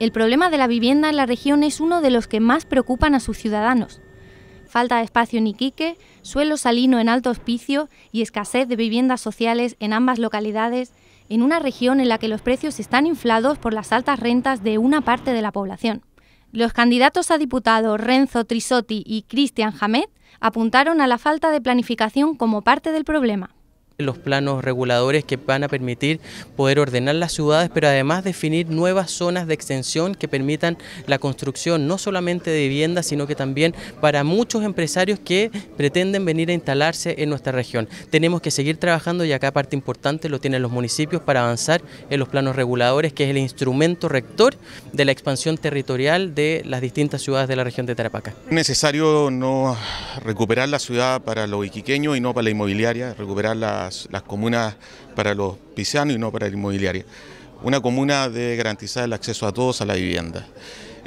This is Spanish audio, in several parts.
El problema de la vivienda en la región es uno de los que más preocupan a sus ciudadanos. Falta de espacio en Iquique, suelo salino en Alto Hospicio y escasez de viviendas sociales en ambas localidades, en una región en la que los precios están inflados por las altas rentas de una parte de la población. Los candidatos a diputados Renzo Trisotti y Cristian Jamet apuntaron a la falta de planificación como parte del problema los planos reguladores que van a permitir poder ordenar las ciudades, pero además definir nuevas zonas de extensión que permitan la construcción no solamente de viviendas, sino que también para muchos empresarios que pretenden venir a instalarse en nuestra región. Tenemos que seguir trabajando y acá parte importante lo tienen los municipios para avanzar en los planos reguladores, que es el instrumento rector de la expansión territorial de las distintas ciudades de la región de Tarapacá. Es necesario no recuperar la ciudad para lo iquiqueño y no para la inmobiliaria, recuperar la las, comunas para los pisianos y no para el inmobiliario. Una comuna debe garantizar el acceso a todos a la vivienda.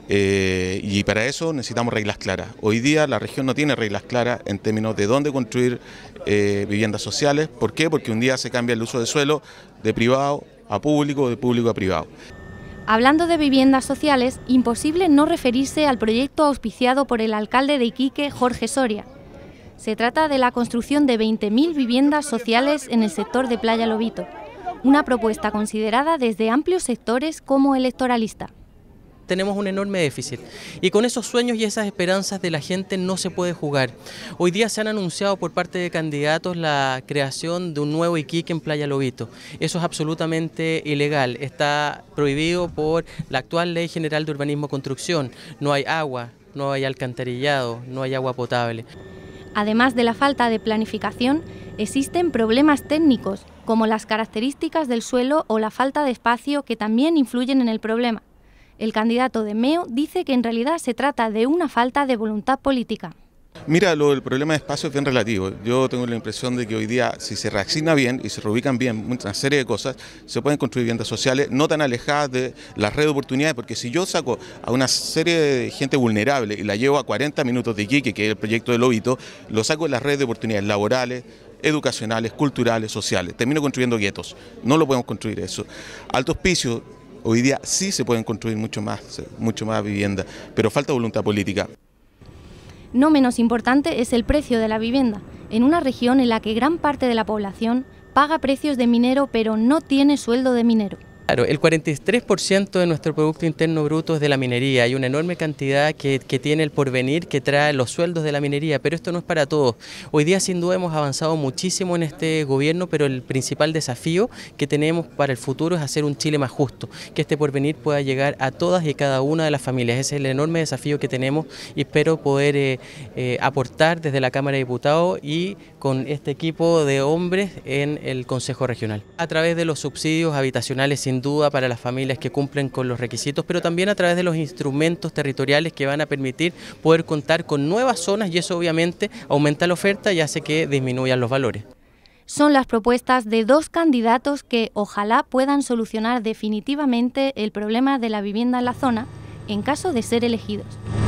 Eh, y para eso necesitamos reglas claras. Hoy día la región no tiene reglas claras en términos de dónde construir eh, viviendas sociales. ¿Por qué? Porque un día se cambia el uso de suelo de privado a público, de público a privado. Hablando de viviendas sociales, imposible no referirse al proyecto auspiciado por el alcalde de Iquique, Jorge Soria. Se trata de la construcción de 20.000 viviendas sociales en el sector de Playa Lobito, una propuesta considerada desde amplios sectores como electoralista tenemos un enorme déficit. Y con esos sueños y esas esperanzas de la gente no se puede jugar. Hoy día se han anunciado por parte de candidatos la creación de un nuevo Iquique en Playa Lobito. Eso es absolutamente ilegal. Está prohibido por la actual Ley General de Urbanismo Construcción. No hay agua, no hay alcantarillado, no hay agua potable. Además de la falta de planificación, existen problemas técnicos, como las características del suelo o la falta de espacio que también influyen en el problema. El candidato de Meo dice que en realidad se trata de una falta de voluntad política. Mira, lo, el problema de espacio es bien relativo. Yo tengo la impresión de que hoy día, si se reacciona bien y se reubican bien una serie de cosas, se pueden construir viviendas sociales no tan alejadas de la red de oportunidades, porque si yo saco a una serie de gente vulnerable y la llevo a 40 minutos de Iquique, que es el proyecto del Lobito, lo saco de la red de oportunidades laborales, educacionales, culturales, sociales. Termino construyendo guetos. No lo podemos construir eso. Alto hospicio, hoy día sí se pueden construir mucho más, mucho más vivienda, pero falta voluntad política. No menos importante es el precio de la vivienda, en una región en la que gran parte de la población paga precios de minero pero no tiene sueldo de minero. Claro, el 43% de nuestro Producto Interno Bruto es de la minería. Hay una enorme cantidad que, tiene el porvenir que trae los sueldos de la minería, pero esto no es para todos. Hoy día sin duda hemos avanzado muchísimo en este gobierno, pero el principal desafío que tenemos para el futuro es hacer un Chile más justo, que este porvenir pueda llegar a todas y cada una de las familias. Ese es el enorme desafío que tenemos y espero poder eh, eh, aportar desde la Cámara de Diputados y con este equipo de hombres en el Consejo Regional. A través de los subsidios habitacionales sin duda para las familias que cumplen con los requisitos, pero también a través de los instrumentos territoriales que van a permitir poder contar con nuevas zonas y eso obviamente aumenta la oferta y hace que disminuyan los valores son las propuestas de dos candidatos que ojalá puedan solucionar definitivamente el problema de la vivienda en la zona en caso de ser elegidos.